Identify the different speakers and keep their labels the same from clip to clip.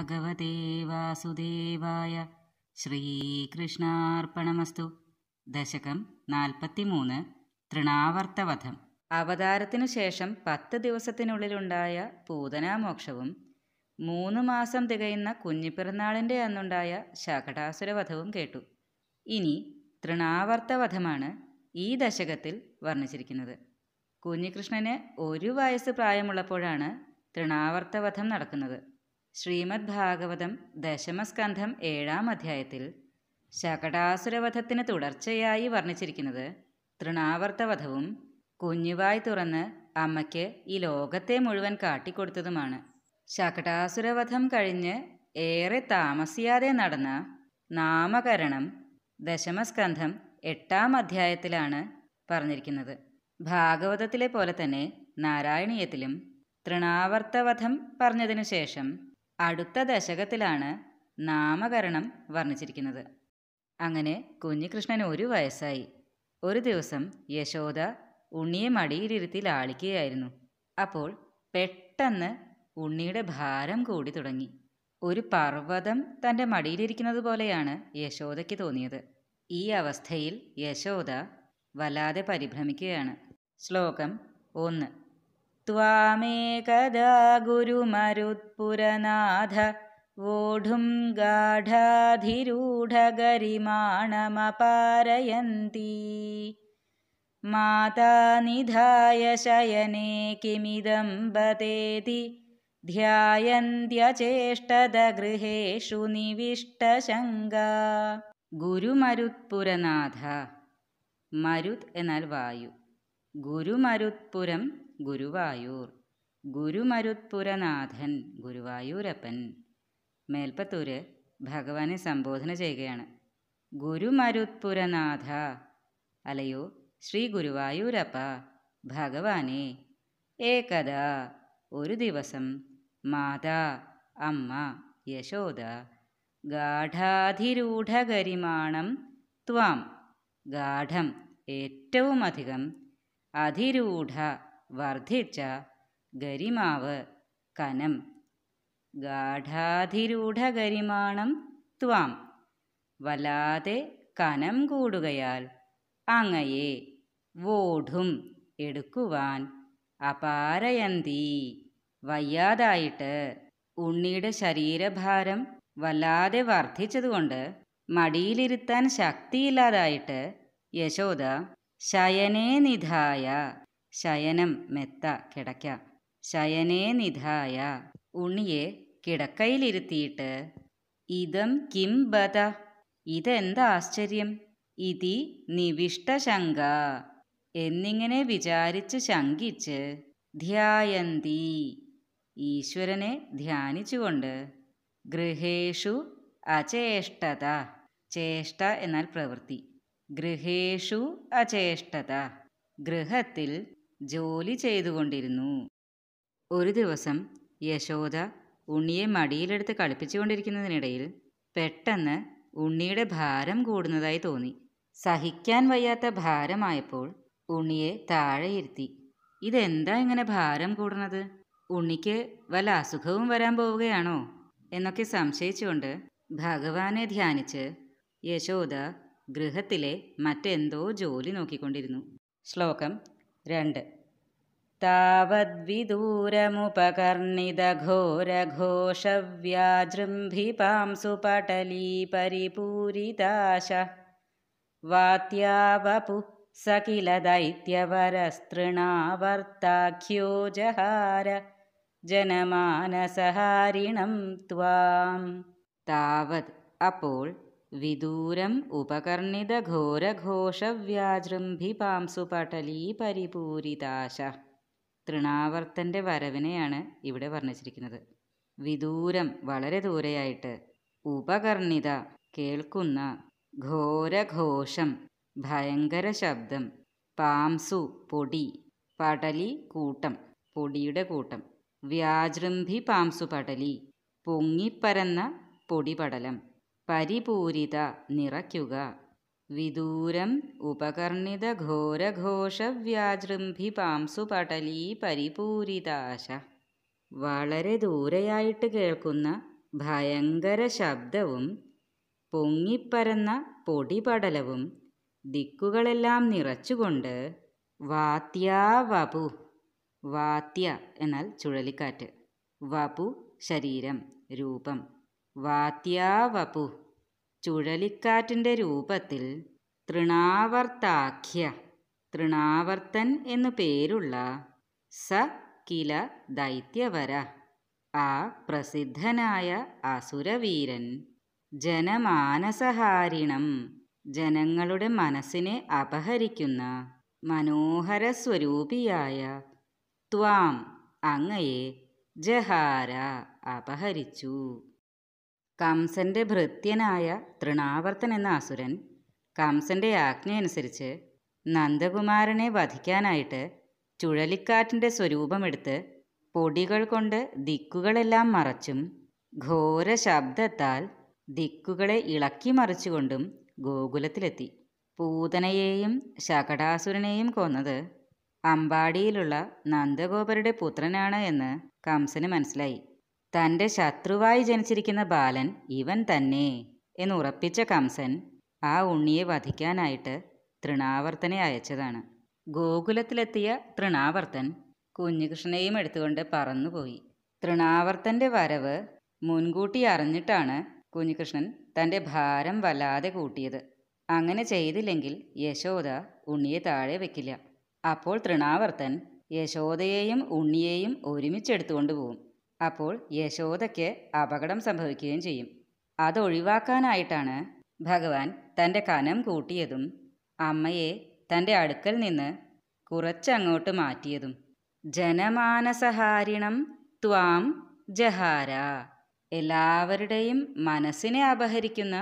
Speaker 1: ഭഗവതേ വാസുദേവായ ശ്രീകൃഷ്ണാർപ്പണമസ്തു ദശകം നാൽപ്പത്തിമൂന്ന് തൃണാവർത്തവധം അവതാരത്തിനു ശേഷം പത്ത് ദിവസത്തിനുള്ളിലുണ്ടായ പൂതനാമോക്ഷവും മൂന്ന് മാസം തികയുന്ന കുഞ്ഞിപ്പിറന്നാളിൻ്റെ അന്നുണ്ടായ ശകടാസുരവധവും കേട്ടു ഇനി തൃണാവർത്തവധമാണ് ഈ ദശകത്തിൽ വർണ്ണിച്ചിരിക്കുന്നത് കുഞ്ഞികൃഷ്ണന് ഒരു വയസ്സ് പ്രായമുള്ളപ്പോഴാണ് തൃണാവർത്തവധം നടക്കുന്നത് ശ്രീമദ് ഭാഗവതം ദശമസ്കന്ധം ഏഴാം അധ്യായത്തിൽ ശകടാസുരവധത്തിന് തുടർച്ചയായി വർണ്ണിച്ചിരിക്കുന്നത് തൃണാവർത്തവധവും കുഞ്ഞുവായി തുറന്ന് അമ്മയ്ക്ക് ഈ ലോകത്തെ മുഴുവൻ കാട്ടിക്കൊടുത്തതുമാണ് ശകടാസുരവധം കഴിഞ്ഞ് ഏറെ താമസിയാതെ നടന്ന നാമകരണം ദശമസ്കന്ധം എട്ടാം അധ്യായത്തിലാണ് പറഞ്ഞിരിക്കുന്നത് ഭാഗവതത്തിലെ പോലെ തന്നെ നാരായണീയത്തിലും തൃണാവർത്തവധം പറഞ്ഞതിനു ശേഷം അടുത്ത ദശകത്തിലാണ് നാമകരണം വർണ്ണിച്ചിരിക്കുന്നത് അങ്ങനെ കുഞ്ഞികൃഷ്ണൻ ഒരു വയസ്സായി ഒരു ദിവസം യശോദ ഉണ്ണിയെ മടിയിലിരുത്തി ലാളിക്കുകയായിരുന്നു അപ്പോൾ പെട്ടെന്ന് ഉണ്ണിയുടെ ഭാരം കൂടി തുടങ്ങി ഒരു പർവ്വതം തൻ്റെ മടിയിലിരിക്കുന്നത് പോലെയാണ് യശോദയ്ക്ക് തോന്നിയത് ഈ അവസ്ഥയിൽ യശോദ വല്ലാതെ പരിഭ്രമിക്കുകയാണ് ശ്ലോകം ഒന്ന് त्वामेकदा गुरुमरुत्पुरनाथ वोढुं गाढाधिरूढगरिमाणमपारयन्ती माता निधाय शयने किमिदं बतेति ध्यायन्त्यचेष्टदगृहेषु निविष्टशङ्गा गुरुमरुत्पुरनाथ मरुत् एनल् वायु गुरुमरुत्पुरं ഗുരുവായൂർ ഗുരുമരുത്പുരനാഥൻ ഗുരുവായൂരപ്പൻ മേൽപ്പത്തൂര് ഭഗവാനെ സംബോധന ചെയ്യുകയാണ് ഗുരുമരുത്പുരനാഥ അലയോ ശ്രീ ഗുരുവായൂരപ്പ ഭഗവാനെ ഏകദാ ഒരു ദിവസം മാതാ അമ്മ യശോദ ഗാഠാധിരൂഢകരിമാണം ത്വാം ഗാഠം ഏറ്റവും അധികം അതിരൂഢ വർദ്ധിച്ച ഗരിമാവ് കനം ഗാഠാതിരൂഢഗരിമാണം ത്വാം വല്ലാതെ കനം കൂടുകയാൽ അങ്ങയെ വോഢും എടുക്കുവാൻ അപാരയന്തി വയ്യാതായിട്ട് ഉണ്ണിയുടെ ശരീരഭാരം വല്ലാതെ വർദ്ധിച്ചതുകൊണ്ട് മടിയിലിരുത്താൻ ശക്തിയില്ലാതായിട്ട് യശോദ ശയനേ നിധായ ശയനം മെത്ത കിടക്ക ശയനേ നിധായ ഉണ്ണിയെ കിടക്കയിലിരുത്തിയിട്ട് ഇതം കിം ബത ഇതെന്താ ആശ്ചര്യം ഇതി നിവിഷ്ടശങ്ക എന്നിങ്ങനെ വിചാരിച്ച് ശങ്കിച്ച് ധ്യായന്തി ഈശ്വരനെ ധ്യാനിച്ചുകൊണ്ട് ഗൃഹേഷു അചേഷ്ടത ചേഷ്ട എന്നാൽ പ്രവൃത്തി ഗൃഹേഷു അചേഷ്ടത ഗൃഹത്തിൽ ജോലി ചെയ്തുകൊണ്ടിരുന്നു ഒരു ദിവസം യശോദ ഉണ്ണിയെ മടിയിലെടുത്ത് കളിപ്പിച്ചുകൊണ്ടിരിക്കുന്നതിനിടയിൽ പെട്ടെന്ന് ഉണ്ണിയുടെ ഭാരം കൂടുന്നതായി തോന്നി സഹിക്കാൻ വയ്യാത്ത ഭാരമായപ്പോൾ ഉണ്ണിയെ താഴെയിരുത്തി ഇതെന്താ ഇങ്ങനെ ഭാരം കൂടുന്നത് ഉണ്ണിക്ക് വല്ല അസുഖവും വരാൻ പോവുകയാണോ എന്നൊക്കെ സംശയിച്ചുകൊണ്ട് ഭഗവാനെ ധ്യാനിച്ച് യശോദ ഗൃഹത്തിലെ മറ്റെന്തോ ജോലി നോക്കിക്കൊണ്ടിരുന്നു ശ്ലോകം ण्ड् तावद्विदूरमुपकर्णिदघोरघोषव्याजृम्भिपांसुपटली परिपूरिताश वात्या वपुः सकिल दैत्यवरस्तृणावर्ताख्यो जहार जनमानसहारिणं त्वां तावत् अपोळ् വിദൂരം ഉപകർണിതഘോരഘോഷവ്യാജൃംഭിപാംസുപടലീ പരിപൂരിതാശ തൃണാവർത്തൻ്റെ വരവിനെയാണ് ഇവിടെ വർണ്ണിച്ചിരിക്കുന്നത് വിദൂരം വളരെ ദൂരെയായിട്ട് ഉപകർണിത കേൾക്കുന്ന ഘോരഘോഷം ഭയങ്കര ശബ്ദം പാംസു പൊടി പടലി കൂട്ടം പൊടിയുടെ കൂട്ടം വ്യാജൃംഭി പാംസു പടലി പൊങ്ങിപ്പരന്ന പൊടിപടലം പരിപൂരിത നിറയ്ക്കുക വിദൂരം ഉപകർണിത ഘോരഘോഷവ്യാജൃംഭിപാംസുപടലീ പരിപൂരിതാശ വളരെ ദൂരെയായിട്ട് കേൾക്കുന്ന ഭയങ്കര ശബ്ദവും പൊങ്ങിപ്പരന്ന പൊടിപടലവും ദിക്കുകളെല്ലാം നിറച്ചുകൊണ്ട് വാത്യാ വപു വാത്യ എന്നാൽ ചുഴലിക്കാറ്റ് വപു ശരീരം രൂപം വാത്യാവപു ചുഴലിക്കാറ്റിൻ്റെ രൂപത്തിൽ തൃണാവർത്താഖ്യ തൃണാവർത്തൻ എന്നു പേരുള്ള സ കില ദൈത്യവര ആ പ്രസിദ്ധനായ അസുരവീരൻ ജനമാനസഹാരിണം ജനങ്ങളുടെ മനസ്സിനെ അപഹരിക്കുന്ന മനോഹര സ്വരൂപിയായ ത്വാം അങ്ങയെ ജഹാര അപഹരിച്ചു കംസന്റെ ഭൃത്യനായ തൃണാവർത്തൻ എന്ന അസുരൻ കംസന്റെ ആജ്ഞയനുസരിച്ച് നന്ദകുമാരനെ വധിക്കാനായിട്ട് ചുഴലിക്കാറ്റിൻ്റെ സ്വരൂപമെടുത്ത് പൊടികൾ കൊണ്ട് ദിക്കുകളെല്ലാം മറച്ചും ഘോര ശബ്ദത്താൽ ദിക്കുകളെ ഇളക്കി മറിച്ചുകൊണ്ടും ഗോകുലത്തിലെത്തി പൂതനയെയും ശകടാസുരനെയും കൊന്നത് അമ്പാടിയിലുള്ള നന്ദഗോപരുടെ പുത്രനാണ് എന്ന് കംസന് മനസ്സിലായി തൻ്റെ ശത്രുവായി ജനിച്ചിരിക്കുന്ന ബാലൻ ഇവൻ തന്നെ എന്ന് ഉറപ്പിച്ച കംസൻ ആ ഉണ്ണിയെ വധിക്കാനായിട്ട് തൃണാവർത്തനെ അയച്ചതാണ് ഗോകുലത്തിലെത്തിയ തൃണാവർത്തൻ കുഞ്ഞുകൃഷ്ണനെയും എടുത്തുകൊണ്ട് പറന്നുപോയി തൃണാവർത്തൻ്റെ വരവ് മുൻകൂട്ടി അറിഞ്ഞിട്ടാണ് കുഞ്ഞുകൃഷ്ണൻ തൻ്റെ ഭാരം വല്ലാതെ കൂട്ടിയത് അങ്ങനെ ചെയ്തില്ലെങ്കിൽ യശോദ ഉണ്ണിയെ താഴെ വെക്കില്ല അപ്പോൾ തൃണാവർത്തൻ യശോദയെയും ഉണ്ണിയെയും ഒരുമിച്ചെടുത്തുകൊണ്ട് പോകും അപ്പോൾ യശോദയ്ക്ക് അപകടം സംഭവിക്കുകയും ചെയ്യും അതൊഴിവാക്കാനായിട്ടാണ് ഭഗവാൻ തൻ്റെ കനം കൂട്ടിയതും അമ്മയെ തൻ്റെ അടുക്കൽ നിന്ന് കുറച്ചങ്ങോട്ട് മാറ്റിയതും ജനമാനസഹാരിണം ത്വാം ജഹാര എല്ലാവരുടെയും മനസ്സിനെ അപഹരിക്കുന്ന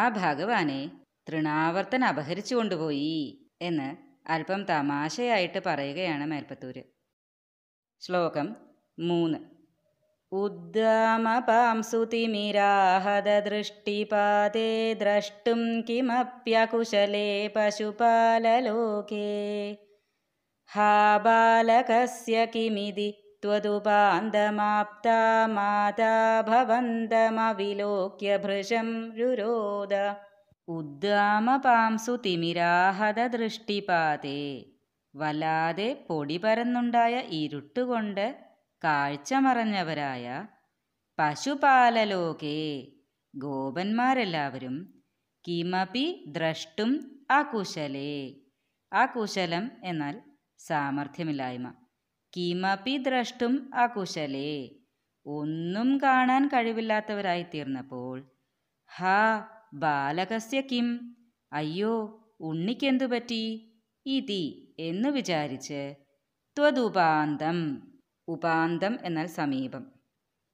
Speaker 1: ആ ഭഗവാനെ തൃണാവർത്തൻ അപഹരിച്ചു കൊണ്ടുപോയി എന്ന് അല്പം തമാശയായിട്ട് പറയുകയാണ് മേൽപ്പത്തൂര് ശ്ലോകം മൂന്ന് उद्दामपांसुतिमिराहदृष्टिपाते द्रष्टुं किमप्यकुशले पशुपाललोके हा बालकस्य किमिति त्वदुपान्दमाप्ता माता भवन्तमविलोक्य भृशं रुरोद उद्दामपांसुतिमिराहदृष्टिपाते वलादे पोडिपरन्डाय इरुट्टोण्ड കാഴ്ച മറഞ്ഞവരായ പശുപാലലോകേ ഗോപന്മാരെല്ലാവരും കിമപി ദ്രഷ്ടും അകുശലേ അകുശലം എന്നാൽ സാമർഥ്യമില്ലായ്മ കിമപി ദ്രഷ്ടും അകുശലേ ഒന്നും കാണാൻ കഴിവില്ലാത്തവരായി തീർന്നപ്പോൾ ഹാ ബാലകസ്യ കിം അയ്യോ ഉണ്ണിക്കെന്തു പറ്റി ഇതി എന്ന് വിചാരിച്ച് ത്വതുപാന്തം ഉപാന്തം എന്നാൽ സമീപം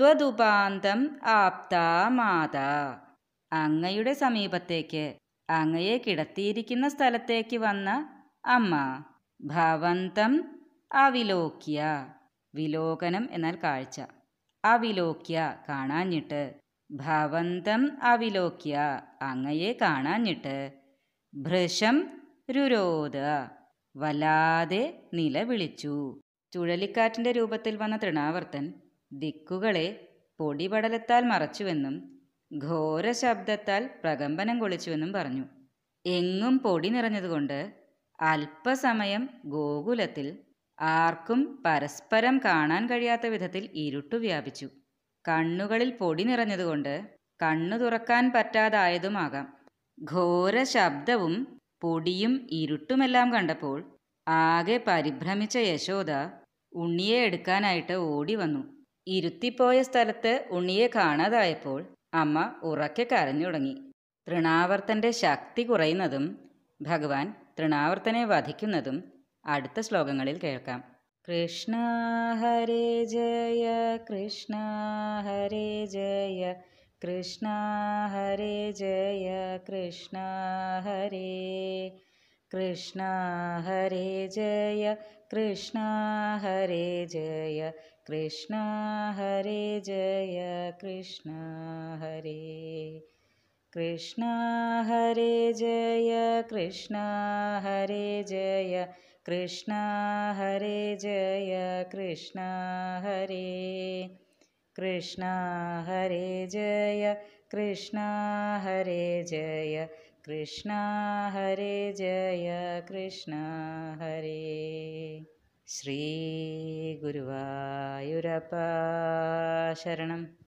Speaker 1: ത്വതുപാന്തം ആപ്താ മാതാ അങ്ങയുടെ സമീപത്തേക്ക് അങ്ങയെ കിടത്തിയിരിക്കുന്ന സ്ഥലത്തേക്ക് വന്ന അമ്മ ഭവന്തം അവിലോക്യ വിലോകനം എന്നാൽ കാഴ്ച അവിലോക്യ കാണാഞ്ഞിട്ട് ഭവന്തം അവിലോക്യ അങ്ങയെ കാണാഞ്ഞിട്ട് ഭൃശം രുരോധ വല്ലാതെ നിലവിളിച്ചു ചുഴലിക്കാറ്റിൻ്റെ രൂപത്തിൽ വന്ന തൃണാവർത്തൻ ദിക്കുകളെ പൊടിപടലത്താൽ മറച്ചുവെന്നും ഘോര ശബ്ദത്താൽ പ്രകമ്പനം കൊളിച്ചുവെന്നും പറഞ്ഞു എങ്ങും പൊടി നിറഞ്ഞതുകൊണ്ട് അല്പസമയം ഗോകുലത്തിൽ ആർക്കും പരസ്പരം കാണാൻ കഴിയാത്ത വിധത്തിൽ ഇരുട്ടു വ്യാപിച്ചു കണ്ണുകളിൽ പൊടി നിറഞ്ഞതുകൊണ്ട് കണ്ണു തുറക്കാൻ പറ്റാതായതുമാകാം ഘോര ശബ്ദവും പൊടിയും ഇരുട്ടുമെല്ലാം കണ്ടപ്പോൾ ആകെ പരിഭ്രമിച്ച യശോദ ഉണ്ണിയെ എടുക്കാനായിട്ട് ഓടി വന്നു ഇരുത്തിപ്പോയ സ്ഥലത്ത് ഉണ്ണിയെ കാണാതായപ്പോൾ അമ്മ ഉറക്കെ കരഞ്ഞു തുടങ്ങി തൃണാവർത്തൻ്റെ ശക്തി കുറയുന്നതും ഭഗവാൻ തൃണാവർത്തനെ വധിക്കുന്നതും അടുത്ത ശ്ലോകങ്ങളിൽ കേൾക്കാം കൃഷ്ണ ഹരേ ജയ കൃഷ്ണ ഹരേ ജയ കൃഷ്ണ ഹരേ ജയ കൃഷ്ണ ഹരേ कृष्ण हरे जय कृष्ण हरे जय कृष्ण हरे जय कृष्ण हरे कृष्ण हरे जय कृष्ण हरे जय कृष्ण हरे जय कृष्ण हरे कृष्ण हरे जय कृष्ण हरे जय कृष्ण हरे जय कृष्ण हरे शरणम्